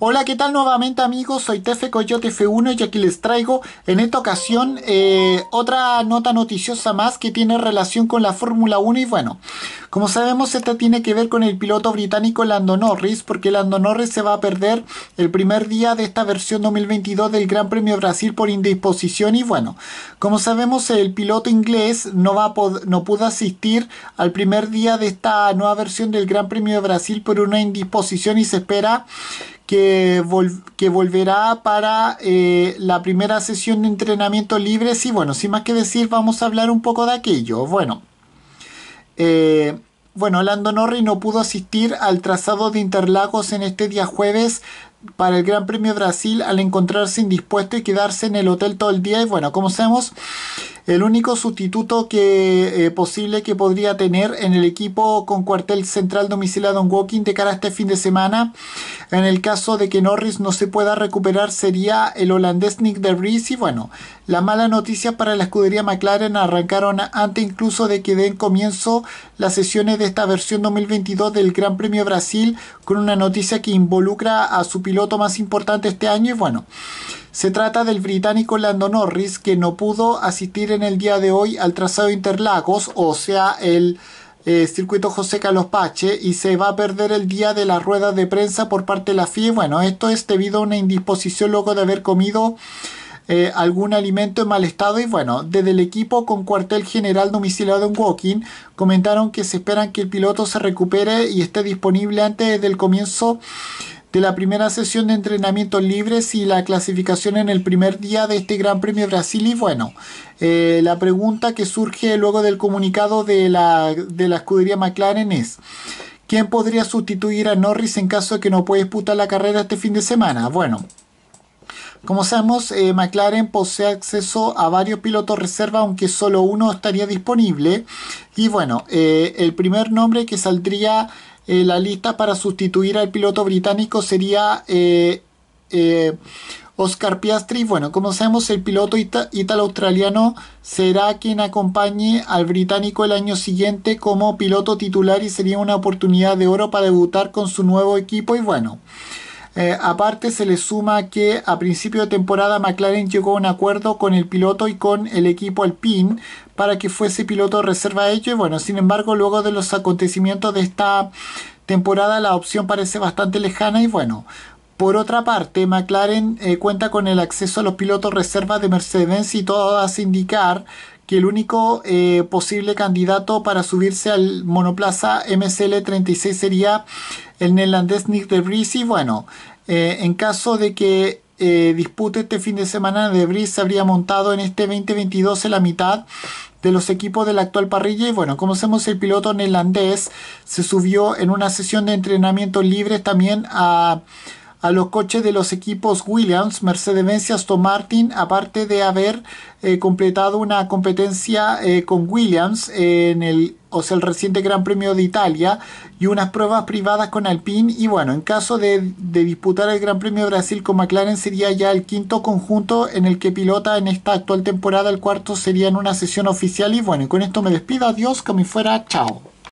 Hola, ¿qué tal nuevamente amigos? Soy Tefe Coyote F1 y aquí les traigo en esta ocasión eh, otra nota noticiosa más que tiene relación con la Fórmula 1 y bueno, como sabemos esta tiene que ver con el piloto británico Lando Norris porque Lando Norris se va a perder el primer día de esta versión 2022 del Gran Premio Brasil por indisposición y bueno, como sabemos el piloto inglés no, va no pudo asistir al primer día de esta nueva versión del Gran Premio de Brasil por una indisposición y se espera que, volverá para eh, la primera sesión de entrenamiento libre. Sí, bueno, sin más que decir, vamos a hablar un poco de aquello. Bueno, eh, bueno, Lando Norris no pudo asistir al trazado de Interlagos en este día jueves para el Gran Premio Brasil al encontrarse indispuesto y quedarse en el hotel todo el día. Y bueno, como sabemos, el único sustituto que eh, posible que podría tener en el equipo con cuartel central domiciliado en Walking de cara a este fin de semana, en el caso de que Norris no se pueda recuperar, sería el holandés Nick de Vries. Y bueno, la mala noticia para la escudería McLaren arrancaron antes incluso de que den comienzo las sesiones de esta versión 2022 del Gran Premio Brasil con una noticia que involucra a su piloto más importante este año. Y bueno, se trata del británico Lando Norris, que no pudo asistir en el día de hoy al trazado Interlagos, o sea, el eh, circuito José Carlos y se va a perder el día de la rueda de prensa por parte de la FIA. E. Bueno, esto es debido a una indisposición luego de haber comido eh, algún alimento en mal estado y bueno, desde el equipo con cuartel general domiciliado en Woking comentaron que se esperan que el piloto se recupere y esté disponible antes del comienzo de la primera sesión de entrenamientos libres y la clasificación en el primer día de este Gran Premio Brasil. Y bueno, eh, la pregunta que surge luego del comunicado de la, escudería McLaren es... ¿Quién podría sustituir a Norris en caso de que no pueda disputar la carrera este fin de semana? Bueno, como sabemos, eh, McLaren posee acceso a varios pilotos reserva, aunque solo uno estaría disponible. Y bueno, eh, el primer nombre que saldría eh, la lista para sustituir al piloto británico sería eh, eh, Oscar Piastri. Bueno, como sabemos, el piloto italo australiano será quien acompañe al británico el año siguiente como piloto titular y sería una oportunidad de oro para debutar con su nuevo equipo. Y bueno. Eh, aparte se le suma que a principio de temporada McLaren llegó a un acuerdo con el piloto y con el equipo Alpine para que fuese piloto reserva ellos. Y bueno, sin embargo, luego de los acontecimientos de esta temporada la opción parece bastante lejana y bueno. Por otra parte, McLaren eh, cuenta con el acceso a los pilotos reservas de Mercedes y todo hace indicar que el único eh, posible candidato para subirse al monoplaza MCL36 sería el neerlandés Nick de Vries. Y bueno, eh, en caso de que eh, dispute este fin de semana, de Vries se habría montado en este 2022 en la mitad de los equipos de la actual parrilla. Y bueno, como sabemos, el piloto neerlandés se subió en una sesión de entrenamiento libre también a a los coches de los equipos Williams, Mercedes-Benz y Aston Martin, aparte de haber eh, completado una competencia eh, con Williams en el, o el reciente Gran Premio de Italia y unas pruebas privadas con Alpine. Y bueno, en caso de, disputar el Gran Premio de Brasil con McLaren sería ya el quinto conjunto en el que pilota en esta actual temporada. El cuarto sería en una sesión oficial. Y bueno, y con esto me despido. Adiós, que me fuera. Chao.